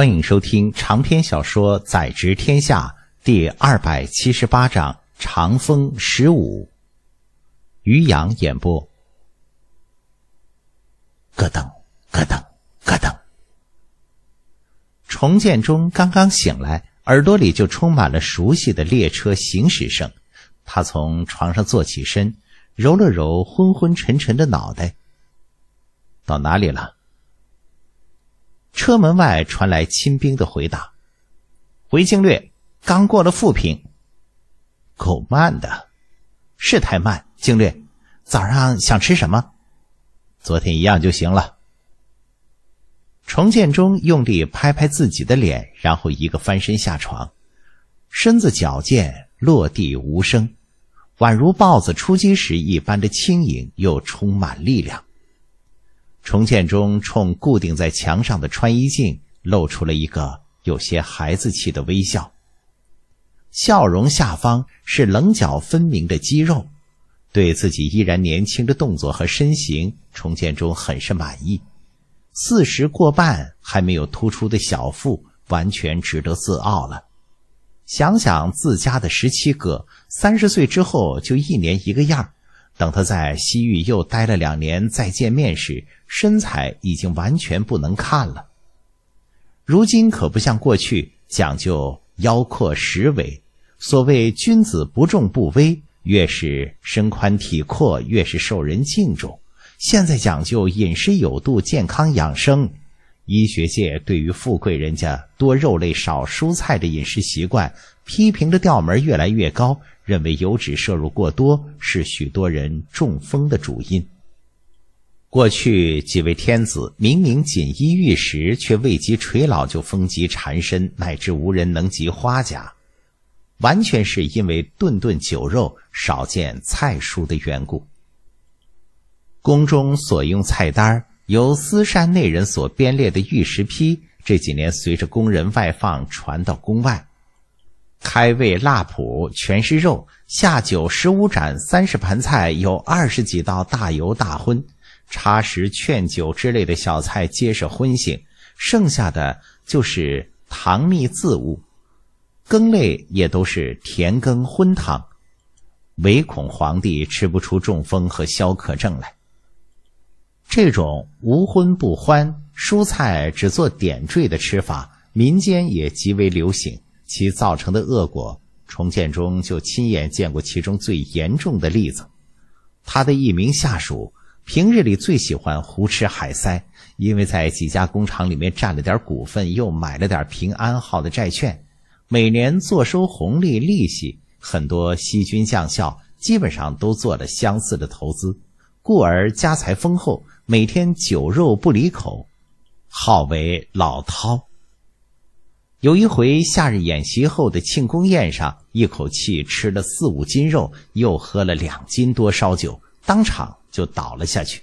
欢迎收听长篇小说《宰执天下》第二百七十八章《长风十五》，于洋演播。咯噔，咯噔，咯噔！重建中刚刚醒来，耳朵里就充满了熟悉的列车行驶声。他从床上坐起身，揉了揉昏昏沉沉的脑袋。到哪里了？车门外传来亲兵的回答：“回京略，刚过了阜平，够慢的，是太慢。”京略，早上想吃什么？昨天一样就行了。重建中用力拍拍自己的脸，然后一个翻身下床，身子矫健，落地无声，宛如豹子出击时一般的轻盈又充满力量。重建中冲固定在墙上的穿衣镜露出了一个有些孩子气的微笑。笑容下方是棱角分明的肌肉，对自己依然年轻的动作和身形，重建中很是满意。四十过半还没有突出的小腹，完全值得自傲了。想想自家的十七哥，三十岁之后就一年一个样儿。等他在西域又待了两年，再见面时，身材已经完全不能看了。如今可不像过去讲究腰阔十围，所谓君子不重不威，越是身宽体阔，越是受人敬重。现在讲究饮食有度，健康养生，医学界对于富贵人家多肉类少蔬菜的饮食习惯，批评的调门越来越高。认为油脂摄入过多是许多人中风的主因。过去几位天子明明锦衣玉食，却未及垂老就风疾缠身，乃至无人能及花甲，完全是因为顿顿酒肉，少见菜蔬的缘故。宫中所用菜单儿由司膳内人所编列的御食批，这几年随着宫人外放传到宫外。开胃辣谱全是肉，下酒十五盏，三十盘菜，有二十几道大油大荤，茶食劝酒之类的小菜皆是荤性，剩下的就是糖蜜渍物，羹类也都是甜羹荤汤，唯恐皇帝吃不出中风和消渴症来。这种无荤不欢，蔬菜只做点缀的吃法，民间也极为流行。其造成的恶果，重建中就亲眼见过其中最严重的例子。他的一名下属，平日里最喜欢胡吃海塞，因为在几家工厂里面占了点股份，又买了点平安号的债券，每年坐收红利利息。很多西军将校基本上都做了相似的投资，故而家财丰厚，每天酒肉不离口，号为老涛。有一回，夏日演习后的庆功宴上，一口气吃了四五斤肉，又喝了两斤多烧酒，当场就倒了下去。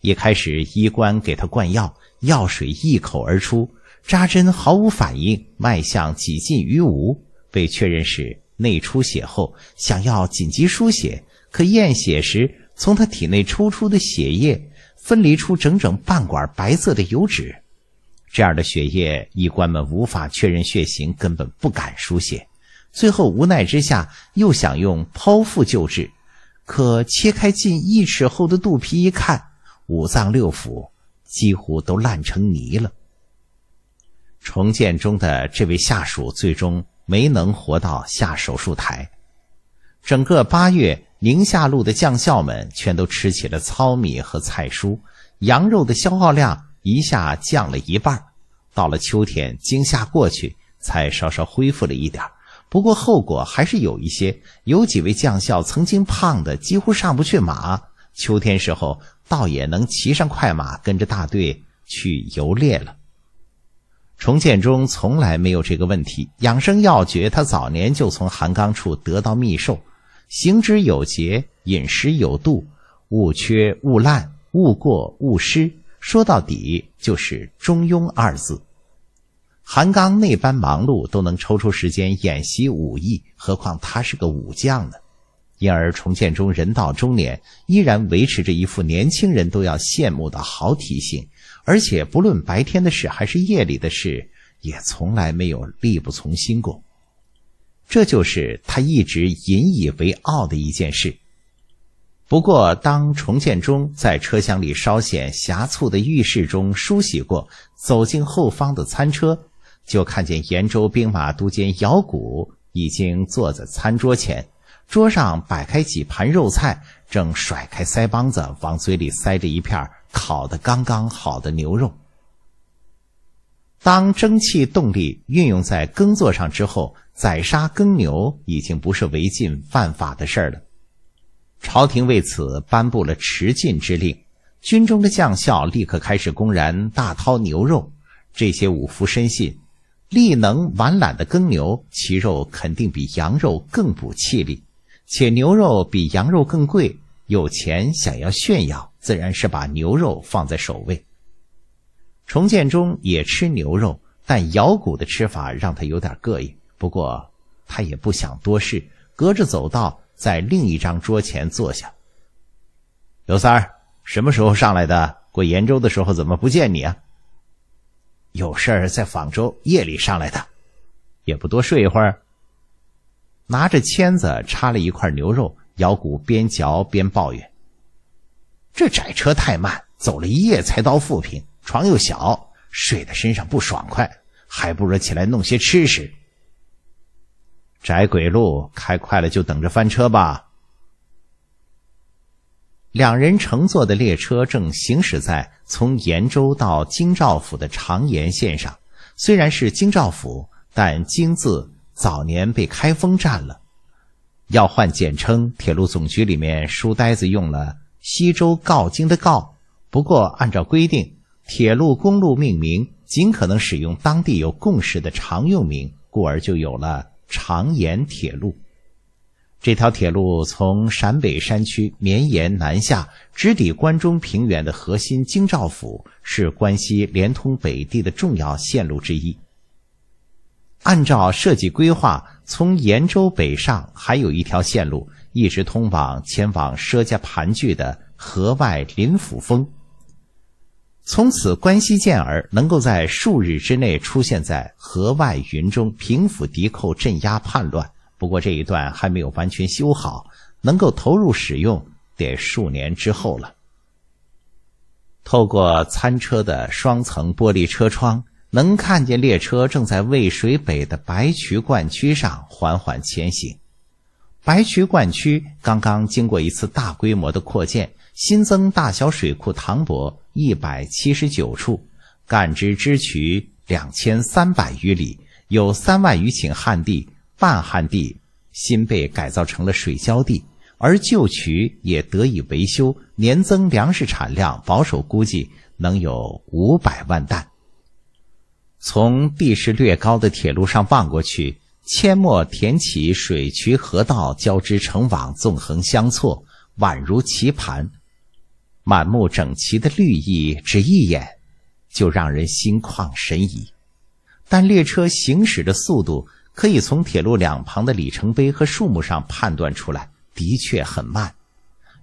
一开始医官给他灌药，药水一口而出，扎针毫无反应，脉象几近于无，被确认是内出血后，想要紧急输血，可验血时从他体内抽出的血液，分离出整整半管白色的油脂。这样的血液，医官们无法确认血型，根本不敢输血。最后无奈之下，又想用剖腹救治，可切开近一尺厚的肚皮一看，五脏六腑几乎都烂成泥了。重建中的这位下属最终没能活到下手术台。整个八月，宁夏路的将校们全都吃起了糙米和菜蔬，羊肉的消耗量。一下降了一半，到了秋天，惊吓过去，才稍稍恢复了一点。不过后果还是有一些，有几位将校曾经胖的几乎上不去马，秋天时候倒也能骑上快马，跟着大队去游猎了。重建中从来没有这个问题。养生要诀，他早年就从韩刚处得到秘授，行之有节，饮食有度，勿缺勿滥，勿过勿失。说到底就是“中庸”二字。韩刚那般忙碌，都能抽出时间演习武艺，何况他是个武将呢？因而重建中人到中年，依然维持着一副年轻人都要羡慕的好体性，而且不论白天的事还是夜里的事，也从来没有力不从心过。这就是他一直引以为傲的一件事。不过，当重建中在车厢里稍显狭促的浴室中梳洗过，走进后方的餐车，就看见延州兵马都监姚古已经坐在餐桌前，桌上摆开几盘肉菜，正甩开腮帮子往嘴里塞着一片烤得刚刚好的牛肉。当蒸汽动力运用在耕作上之后，宰杀耕牛已经不是违禁犯法的事儿了。朝廷为此颁布了持禁之令，军中的将校立刻开始公然大掏牛肉。这些武夫深信，力能挽懒的耕牛其肉肯定比羊肉更补气力，且牛肉比羊肉更贵，有钱想要炫耀，自然是把牛肉放在首位。重建中也吃牛肉，但咬骨的吃法让他有点膈应，不过他也不想多事，隔着走道。在另一张桌前坐下。刘三儿，什么时候上来的？过延州的时候怎么不见你啊？有事儿在坊州夜里上来的，也不多睡一会儿。拿着签子插了一块牛肉，姚骨边嚼边抱怨。这窄车太慢，走了一夜才到富平，床又小，睡在身上不爽快，还不如起来弄些吃食。窄轨路，开快了就等着翻车吧。两人乘坐的列车正行驶在从延州到京兆府的长延线上。虽然是京兆府，但“京”字早年被开封占了，要换简称，铁路总局里面书呆子用了西周告京的“告”。不过按照规定，铁路公路命名尽可能使用当地有共识的常用名，故而就有了。长延铁路，这条铁路从陕北山区绵延南下，直抵关中平原的核心京兆府，是关西连通北地的重要线路之一。按照设计规划，从延州北上，还有一条线路，一直通往前往佘家盘踞的河外临抚峰。从此，关西健儿能够在数日之内出现在河外云中，平抚敌寇，镇压叛乱。不过，这一段还没有完全修好，能够投入使用得数年之后了。透过餐车的双层玻璃车窗，能看见列车正在渭水北的白渠灌区上缓缓前行。白渠灌区刚刚经过一次大规模的扩建，新增大小水库塘泊。一百七十九处，干支支渠两千三百余里，有三万余顷旱地、半旱地，新被改造成了水浇地，而旧渠也得以维修，年增粮食产量保守估计能有五百万担。从地势略高的铁路上望过去，阡陌田畦、水渠河道交织成网，纵横相错，宛如棋盘。满目整齐的绿意，只一眼，就让人心旷神怡。但列车行驶的速度可以从铁路两旁的里程碑和树木上判断出来，的确很慢。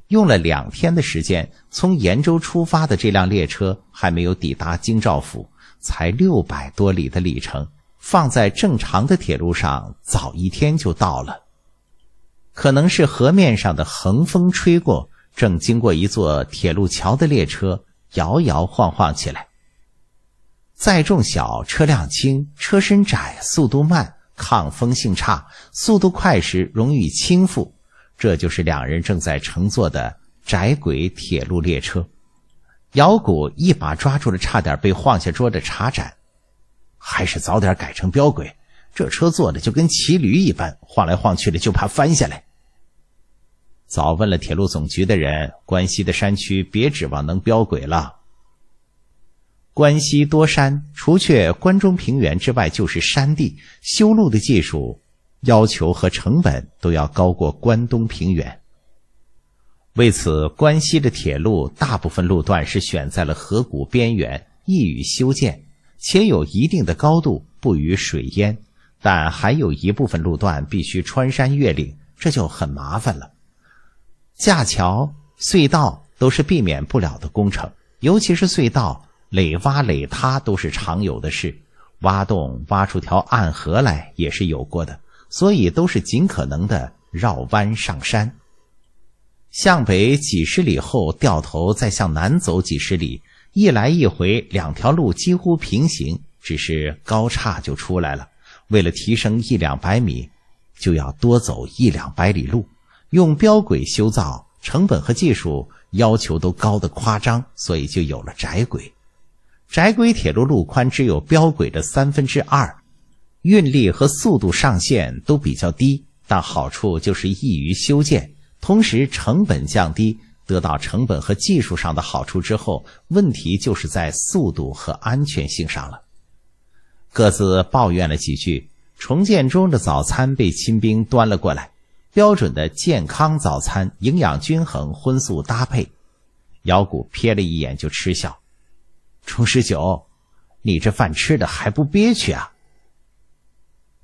用了两天的时间，从延州出发的这辆列车还没有抵达京兆府，才六百多里的里程，放在正常的铁路上，早一天就到了。可能是河面上的横风吹过。正经过一座铁路桥的列车摇摇晃晃起来。载重小，车辆轻，车身窄，速度慢，抗风性差，速度快时容易倾覆。这就是两人正在乘坐的窄轨铁路列车。姚谷一把抓住了差点被晃下桌的茶盏，还是早点改成标轨。这车坐的就跟骑驴一般，晃来晃去的，就怕翻下来。早问了铁路总局的人，关西的山区别指望能飙轨了。关西多山，除却关中平原之外，就是山地。修路的技术要求和成本都要高过关东平原。为此，关西的铁路大部分路段是选在了河谷边缘，易于修建，且有一定的高度，不与水淹。但还有一部分路段必须穿山越岭，这就很麻烦了。架桥、隧道都是避免不了的工程，尤其是隧道，垒挖垒塌都是常有的事。挖洞挖出条暗河来也是有过的，所以都是尽可能的绕弯上山。向北几十里后掉头，再向南走几十里，一来一回两条路几乎平行，只是高差就出来了。为了提升一两百米，就要多走一两百里路。用标轨修造，成本和技术要求都高的夸张，所以就有了窄轨。窄轨铁路路宽只有标轨的三分之二，运力和速度上限都比较低，但好处就是易于修建，同时成本降低，得到成本和技术上的好处之后，问题就是在速度和安全性上了。各自抱怨了几句，重建中的早餐被亲兵端了过来。标准的健康早餐，营养均衡，荤素搭配。姚谷瞥了一眼就嗤笑：“崇十九，你这饭吃的还不憋屈啊？”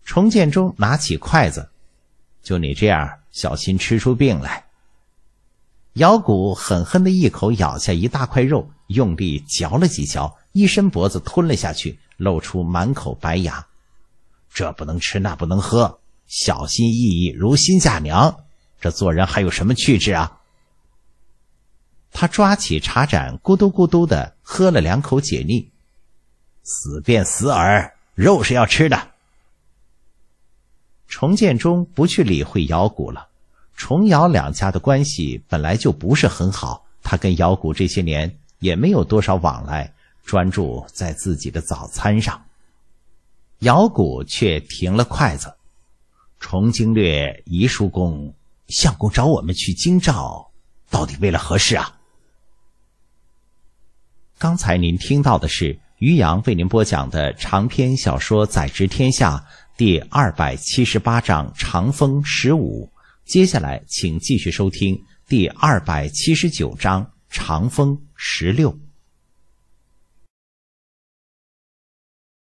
重建中拿起筷子：“就你这样，小心吃出病来。”姚谷狠狠的一口咬下一大块肉，用力嚼了几嚼，一伸脖子吞了下去，露出满口白牙：“这不能吃，那不能喝。”小心翼翼如新嫁娘，这做人还有什么趣致啊？他抓起茶盏，咕嘟咕嘟的喝了两口解腻。死便死耳，肉是要吃的。重建中不去理会姚谷了。重姚两家的关系本来就不是很好，他跟姚谷这些年也没有多少往来，专注在自己的早餐上。姚谷却停了筷子。崇经略遗书》公，相公找我们去京兆，到底为了何事啊？刚才您听到的是于洋为您播讲的长篇小说《宰执天下》第二百七十八章《长风十五》，接下来请继续收听第二百七十九章《长风十六》。